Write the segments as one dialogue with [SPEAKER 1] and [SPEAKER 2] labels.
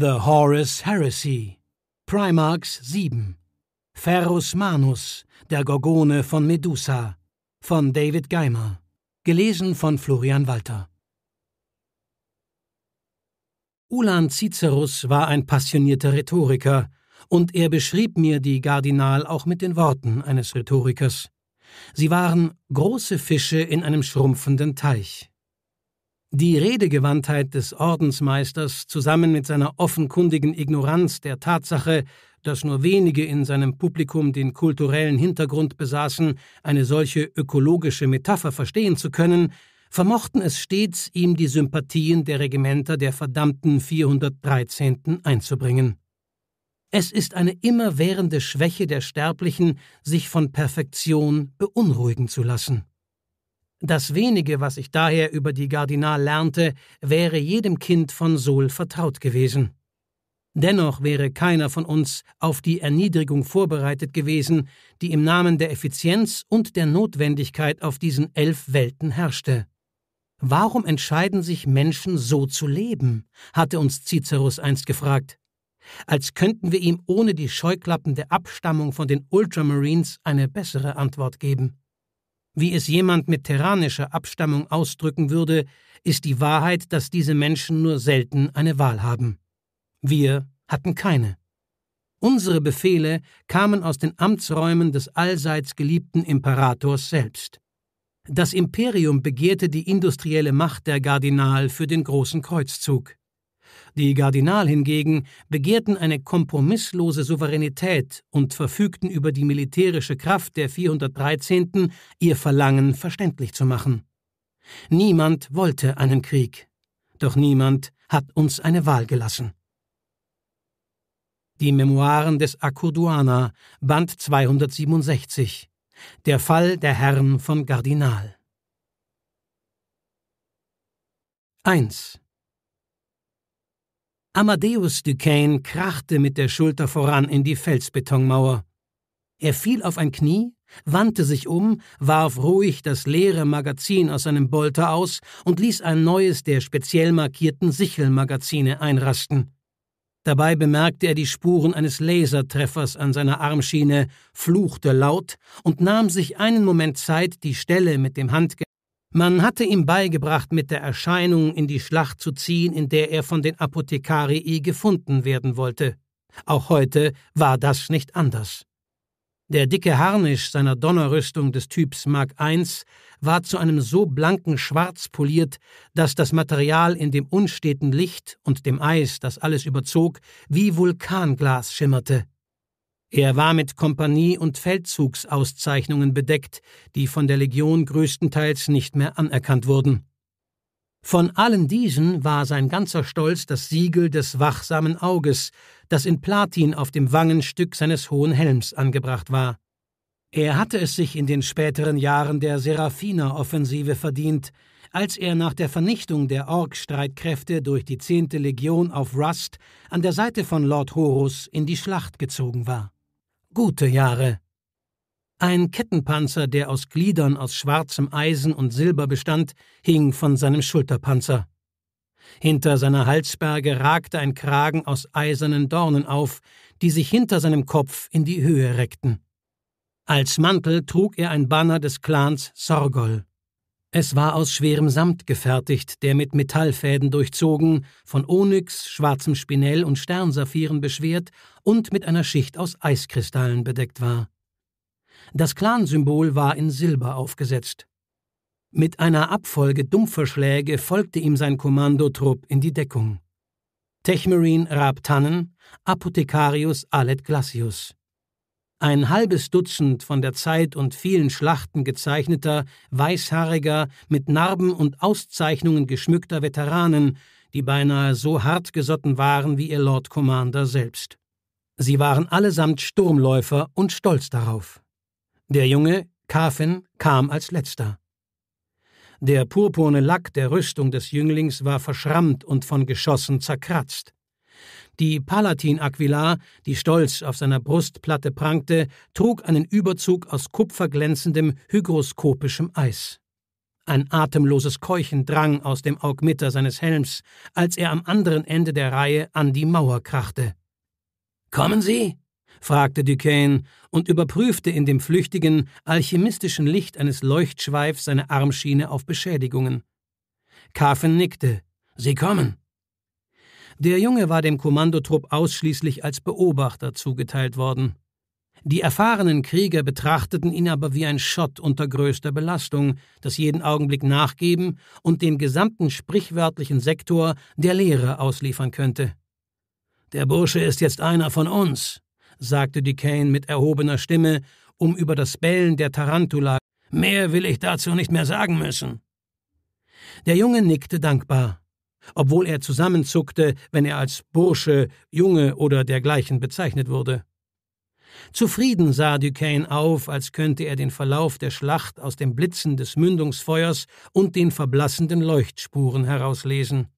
[SPEAKER 1] The Horus Heresy, Primarchs 7, Ferus Manus, der Gorgone von Medusa, von David Geimer, gelesen von Florian Walter. Ulan Cicerus war ein passionierter Rhetoriker, und er beschrieb mir die Gardinal auch mit den Worten eines Rhetorikers. Sie waren große Fische in einem schrumpfenden Teich. Die Redegewandtheit des Ordensmeisters zusammen mit seiner offenkundigen Ignoranz der Tatsache, dass nur wenige in seinem Publikum den kulturellen Hintergrund besaßen, eine solche ökologische Metapher verstehen zu können, vermochten es stets, ihm die Sympathien der Regimenter der verdammten 413. einzubringen. Es ist eine immerwährende Schwäche der Sterblichen, sich von Perfektion beunruhigen zu lassen. Das wenige, was ich daher über die Gardinal lernte, wäre jedem Kind von Sol vertraut gewesen. Dennoch wäre keiner von uns auf die Erniedrigung vorbereitet gewesen, die im Namen der Effizienz und der Notwendigkeit auf diesen elf Welten herrschte. Warum entscheiden sich Menschen so zu leben? hatte uns Cicerus einst gefragt. Als könnten wir ihm ohne die Scheuklappen der Abstammung von den Ultramarines eine bessere Antwort geben. Wie es jemand mit terranischer Abstammung ausdrücken würde, ist die Wahrheit, dass diese Menschen nur selten eine Wahl haben. Wir hatten keine. Unsere Befehle kamen aus den Amtsräumen des allseits geliebten Imperators selbst. Das Imperium begehrte die industrielle Macht der Kardinal für den großen Kreuzzug. Die Kardinal hingegen begehrten eine kompromisslose Souveränität und verfügten über die militärische Kraft der 413., ihr Verlangen verständlich zu machen. Niemand wollte einen Krieg, doch niemand hat uns eine Wahl gelassen. Die Memoiren des Akurduana, Band 267. Der Fall der Herren von Gardinal. 1. Amadeus Duquesne krachte mit der Schulter voran in die Felsbetonmauer. Er fiel auf ein Knie, wandte sich um, warf ruhig das leere Magazin aus seinem Bolter aus und ließ ein neues der speziell markierten Sichelmagazine einrasten. Dabei bemerkte er die Spuren eines Lasertreffers an seiner Armschiene, fluchte laut und nahm sich einen Moment Zeit, die Stelle mit dem Handgelenk man hatte ihm beigebracht, mit der Erscheinung in die Schlacht zu ziehen, in der er von den Apothekarii e gefunden werden wollte. Auch heute war das nicht anders. Der dicke Harnisch seiner Donnerrüstung des Typs Mark I war zu einem so blanken Schwarz poliert, dass das Material in dem unsteten Licht und dem Eis, das alles überzog, wie Vulkanglas schimmerte. Er war mit Kompanie- und Feldzugsauszeichnungen bedeckt, die von der Legion größtenteils nicht mehr anerkannt wurden. Von allen diesen war sein ganzer Stolz das Siegel des wachsamen Auges, das in Platin auf dem Wangenstück seines hohen Helms angebracht war. Er hatte es sich in den späteren Jahren der Serafina-Offensive verdient, als er nach der Vernichtung der Ork-Streitkräfte durch die 10. Legion auf Rust an der Seite von Lord Horus in die Schlacht gezogen war. Gute Jahre. Ein Kettenpanzer, der aus Gliedern aus schwarzem Eisen und Silber bestand, hing von seinem Schulterpanzer. Hinter seiner Halsberge ragte ein Kragen aus eisernen Dornen auf, die sich hinter seinem Kopf in die Höhe reckten. Als Mantel trug er ein Banner des Clans Sorgol. Es war aus schwerem Samt gefertigt, der mit Metallfäden durchzogen, von Onyx, schwarzem Spinell und Sternsaphiren beschwert und mit einer Schicht aus Eiskristallen bedeckt war. Das Clansymbol war in Silber aufgesetzt. Mit einer Abfolge dumpfer Schläge folgte ihm sein Kommandotrupp in die Deckung. Techmarine Rab Tannen, Apothekarius Alet Glacius, ein halbes Dutzend von der Zeit und vielen Schlachten gezeichneter, weißhaariger, mit Narben und Auszeichnungen geschmückter Veteranen, die beinahe so hartgesotten waren wie ihr Lord Commander selbst. Sie waren allesamt Sturmläufer und stolz darauf. Der junge Kafin kam als letzter. Der purpurne Lack der Rüstung des Jünglings war verschrammt und von Geschossen zerkratzt. Die Palatin Aquilar, die stolz auf seiner Brustplatte prangte, trug einen Überzug aus kupferglänzendem hygroskopischem Eis. Ein atemloses Keuchen drang aus dem Augmitter seines Helms, als er am anderen Ende der Reihe an die Mauer krachte. Kommen Sie? fragte Duquesne und überprüfte in dem flüchtigen, alchemistischen Licht eines Leuchtschweifs seine Armschiene auf Beschädigungen. Carven nickte. Sie kommen. Der Junge war dem Kommandotrupp ausschließlich als Beobachter zugeteilt worden. Die erfahrenen Krieger betrachteten ihn aber wie ein Schott unter größter Belastung, das jeden Augenblick nachgeben und den gesamten sprichwörtlichen Sektor der Lehre ausliefern könnte. Der Bursche ist jetzt einer von uns, sagte Duquesne mit erhobener Stimme, um über das Bellen der Tarantula. Mehr will ich dazu nicht mehr sagen müssen. Der Junge nickte dankbar obwohl er zusammenzuckte, wenn er als Bursche, Junge oder dergleichen bezeichnet wurde. Zufrieden sah Duquesne auf, als könnte er den Verlauf der Schlacht aus dem Blitzen des Mündungsfeuers und den verblassenden Leuchtspuren herauslesen.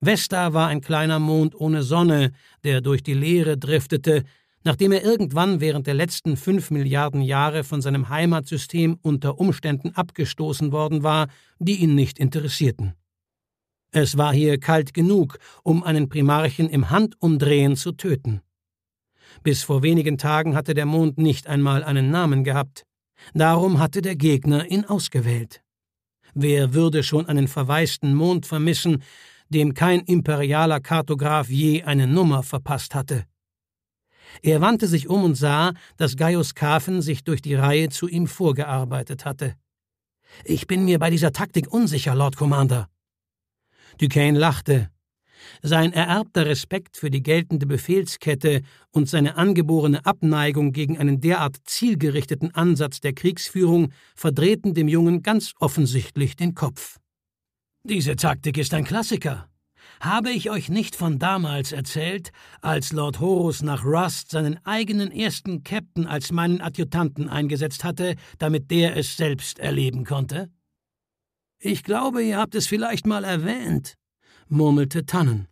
[SPEAKER 1] Vesta war ein kleiner Mond ohne Sonne, der durch die Leere driftete, nachdem er irgendwann während der letzten fünf Milliarden Jahre von seinem Heimatsystem unter Umständen abgestoßen worden war, die ihn nicht interessierten. Es war hier kalt genug, um einen Primarchen im Handumdrehen zu töten. Bis vor wenigen Tagen hatte der Mond nicht einmal einen Namen gehabt. Darum hatte der Gegner ihn ausgewählt. Wer würde schon einen verwaisten Mond vermissen, dem kein imperialer Kartograf je eine Nummer verpasst hatte? Er wandte sich um und sah, dass Gaius Kafen sich durch die Reihe zu ihm vorgearbeitet hatte. Ich bin mir bei dieser Taktik unsicher, Lord Commander, Duquesne lachte. Sein ererbter Respekt für die geltende Befehlskette und seine angeborene Abneigung gegen einen derart zielgerichteten Ansatz der Kriegsführung verdrehten dem Jungen ganz offensichtlich den Kopf. Diese Taktik ist ein Klassiker. Habe ich euch nicht von damals erzählt, als Lord Horus nach Rust seinen eigenen ersten Captain als meinen Adjutanten eingesetzt hatte, damit der es selbst erleben konnte? Ich glaube, ihr habt es vielleicht mal erwähnt, murmelte Tannen.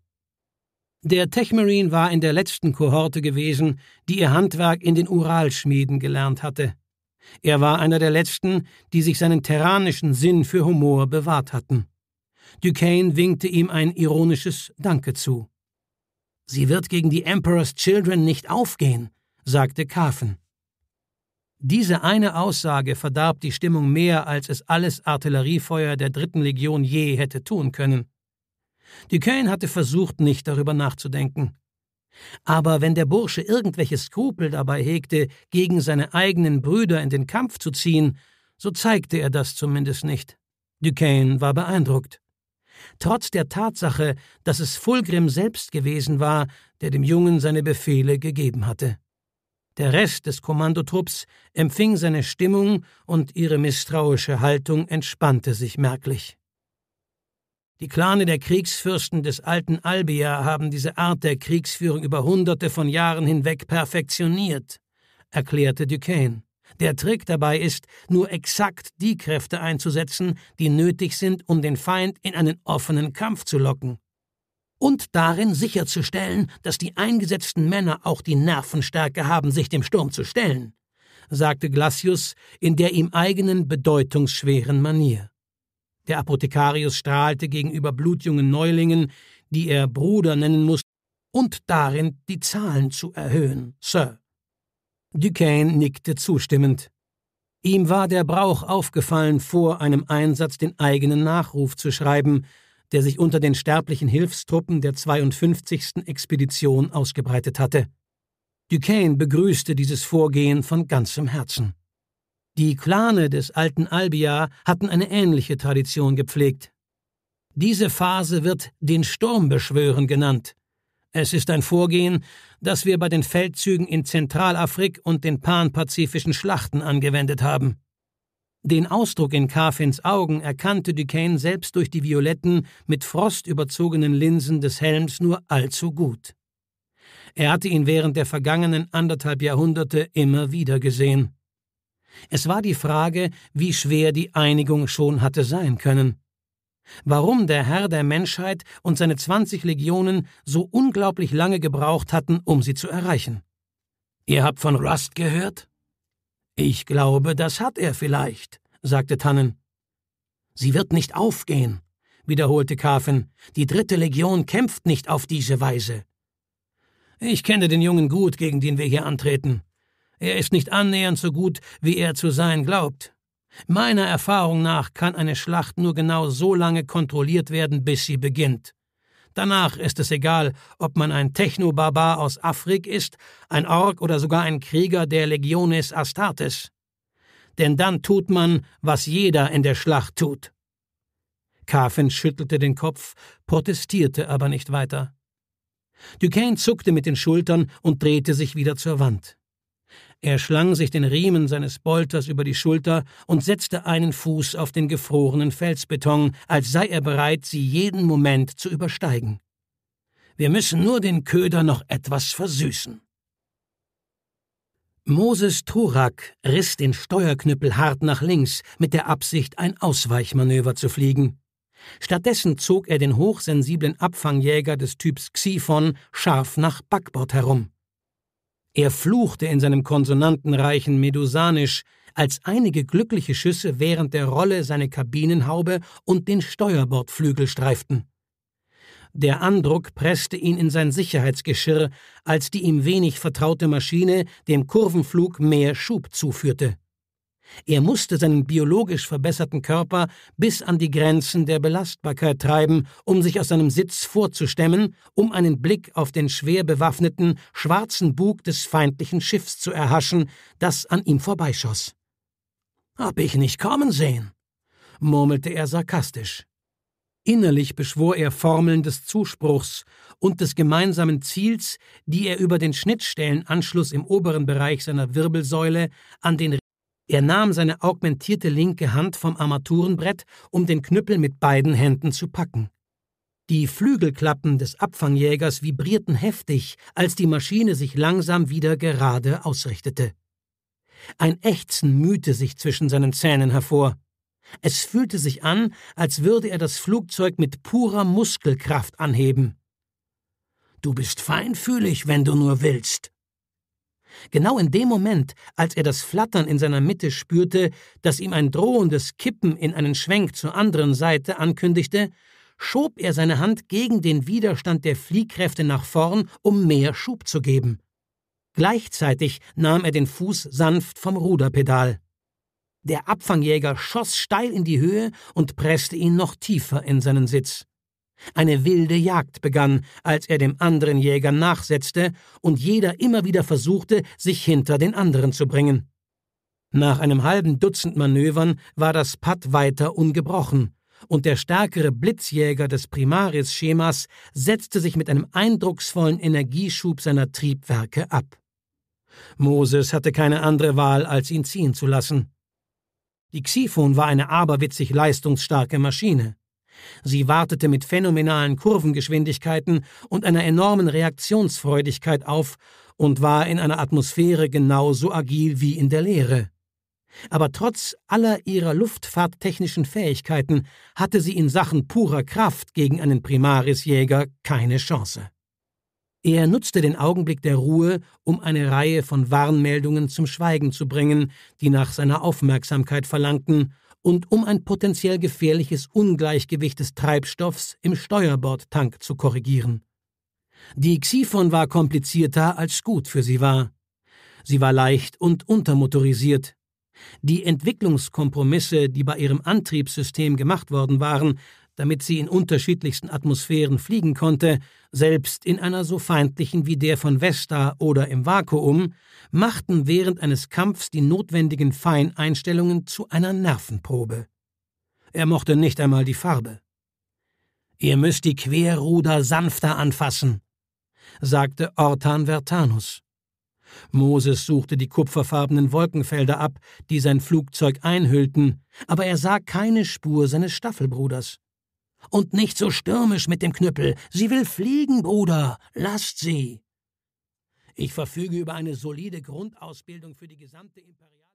[SPEAKER 1] Der Techmarine war in der letzten Kohorte gewesen, die ihr Handwerk in den Uralschmieden gelernt hatte. Er war einer der letzten, die sich seinen terranischen Sinn für Humor bewahrt hatten. Duquesne winkte ihm ein ironisches Danke zu. Sie wird gegen die Emperor's Children nicht aufgehen, sagte Carven. Diese eine Aussage verdarb die Stimmung mehr, als es alles Artilleriefeuer der dritten Legion je hätte tun können. Duquesne hatte versucht, nicht darüber nachzudenken. Aber wenn der Bursche irgendwelche Skrupel dabei hegte, gegen seine eigenen Brüder in den Kampf zu ziehen, so zeigte er das zumindest nicht. Duquesne war beeindruckt. Trotz der Tatsache, dass es Fulgrim selbst gewesen war, der dem Jungen seine Befehle gegeben hatte. Der Rest des Kommandotrupps empfing seine Stimmung und ihre misstrauische Haltung entspannte sich merklich. Die Klane der Kriegsfürsten des alten Albia haben diese Art der Kriegsführung über hunderte von Jahren hinweg perfektioniert, erklärte Duquesne. Der Trick dabei ist, nur exakt die Kräfte einzusetzen, die nötig sind, um den Feind in einen offenen Kampf zu locken und darin sicherzustellen, dass die eingesetzten Männer auch die Nervenstärke haben, sich dem Sturm zu stellen, sagte Glacius in der ihm eigenen bedeutungsschweren Manier. Der Apothekarius strahlte gegenüber blutjungen Neulingen, die er Bruder nennen musste, und darin die Zahlen zu erhöhen, Sir. Duquesne nickte zustimmend. Ihm war der Brauch aufgefallen, vor einem Einsatz den eigenen Nachruf zu schreiben, der sich unter den sterblichen Hilfstruppen der 52. Expedition ausgebreitet hatte. Duquesne begrüßte dieses Vorgehen von ganzem Herzen. Die Klane des alten Albia hatten eine ähnliche Tradition gepflegt. Diese Phase wird den Sturmbeschwören genannt. Es ist ein Vorgehen, das wir bei den Feldzügen in Zentralafrik und den panpazifischen Schlachten angewendet haben. Den Ausdruck in Carfins Augen erkannte Duquesne selbst durch die violetten, mit Frost überzogenen Linsen des Helms nur allzu gut. Er hatte ihn während der vergangenen anderthalb Jahrhunderte immer wieder gesehen. Es war die Frage, wie schwer die Einigung schon hatte sein können. Warum der Herr der Menschheit und seine zwanzig Legionen so unglaublich lange gebraucht hatten, um sie zu erreichen. Ihr habt von Rust gehört? Ich glaube, das hat er vielleicht, sagte Tannen. Sie wird nicht aufgehen, wiederholte Kafen. Die dritte Legion kämpft nicht auf diese Weise. Ich kenne den Jungen gut, gegen den wir hier antreten. Er ist nicht annähernd so gut, wie er zu sein glaubt. Meiner Erfahrung nach kann eine Schlacht nur genau so lange kontrolliert werden, bis sie beginnt. Danach ist es egal, ob man ein Technobarbar aus Afrik ist, ein Ork oder sogar ein Krieger der Legiones Astartes. Denn dann tut man, was jeder in der Schlacht tut. Carfin schüttelte den Kopf, protestierte aber nicht weiter. Duquesne zuckte mit den Schultern und drehte sich wieder zur Wand. Er schlang sich den Riemen seines Bolters über die Schulter und setzte einen Fuß auf den gefrorenen Felsbeton, als sei er bereit, sie jeden Moment zu übersteigen. Wir müssen nur den Köder noch etwas versüßen. Moses Turak riss den Steuerknüppel hart nach links, mit der Absicht, ein Ausweichmanöver zu fliegen. Stattdessen zog er den hochsensiblen Abfangjäger des Typs Xiphon scharf nach Backbord herum. Er fluchte in seinem konsonantenreichen Medusanisch, als einige glückliche Schüsse während der Rolle seine Kabinenhaube und den Steuerbordflügel streiften. Der Andruck presste ihn in sein Sicherheitsgeschirr, als die ihm wenig vertraute Maschine dem Kurvenflug mehr Schub zuführte. Er musste seinen biologisch verbesserten Körper bis an die Grenzen der Belastbarkeit treiben, um sich aus seinem Sitz vorzustemmen, um einen Blick auf den schwer bewaffneten, schwarzen Bug des feindlichen Schiffs zu erhaschen, das an ihm vorbeischoss. Hab ich nicht kommen sehen, murmelte er sarkastisch. Innerlich beschwor er Formeln des Zuspruchs und des gemeinsamen Ziels, die er über den Schnittstellenanschluss im oberen Bereich seiner Wirbelsäule an den er nahm seine augmentierte linke Hand vom Armaturenbrett, um den Knüppel mit beiden Händen zu packen. Die Flügelklappen des Abfangjägers vibrierten heftig, als die Maschine sich langsam wieder gerade ausrichtete. Ein Ächzen mühte sich zwischen seinen Zähnen hervor. Es fühlte sich an, als würde er das Flugzeug mit purer Muskelkraft anheben. Du bist feinfühlig, wenn du nur willst, Genau in dem Moment, als er das Flattern in seiner Mitte spürte, das ihm ein drohendes Kippen in einen Schwenk zur anderen Seite ankündigte, schob er seine Hand gegen den Widerstand der Fliehkräfte nach vorn, um mehr Schub zu geben. Gleichzeitig nahm er den Fuß sanft vom Ruderpedal. Der Abfangjäger schoss steil in die Höhe und presste ihn noch tiefer in seinen Sitz. Eine wilde Jagd begann, als er dem anderen Jäger nachsetzte und jeder immer wieder versuchte, sich hinter den anderen zu bringen. Nach einem halben Dutzend Manövern war das Pad weiter ungebrochen, und der stärkere Blitzjäger des Primaris-Schemas setzte sich mit einem eindrucksvollen Energieschub seiner Triebwerke ab. Moses hatte keine andere Wahl, als ihn ziehen zu lassen. Die Xiphon war eine aberwitzig leistungsstarke Maschine. Sie wartete mit phänomenalen Kurvengeschwindigkeiten und einer enormen Reaktionsfreudigkeit auf und war in einer Atmosphäre genauso agil wie in der Leere. Aber trotz aller ihrer luftfahrttechnischen Fähigkeiten hatte sie in Sachen purer Kraft gegen einen Primarisjäger keine Chance. Er nutzte den Augenblick der Ruhe, um eine Reihe von Warnmeldungen zum Schweigen zu bringen, die nach seiner Aufmerksamkeit verlangten, und um ein potenziell gefährliches Ungleichgewicht des Treibstoffs im Steuerbordtank zu korrigieren. Die Xiphon war komplizierter, als gut für sie war. Sie war leicht und untermotorisiert. Die Entwicklungskompromisse, die bei ihrem Antriebssystem gemacht worden waren, damit sie in unterschiedlichsten Atmosphären fliegen konnte, selbst in einer so feindlichen wie der von Vesta oder im Vakuum, machten während eines Kampfs die notwendigen Feineinstellungen zu einer Nervenprobe. Er mochte nicht einmal die Farbe. Ihr müsst die Querruder sanfter anfassen, sagte Ortan Vertanus. Moses suchte die kupferfarbenen Wolkenfelder ab, die sein Flugzeug einhüllten, aber er sah keine Spur seines Staffelbruders. Und nicht so stürmisch mit dem Knüppel. Sie will fliegen, Bruder. Lasst sie. Ich verfüge über eine solide Grundausbildung für die gesamte Imperial.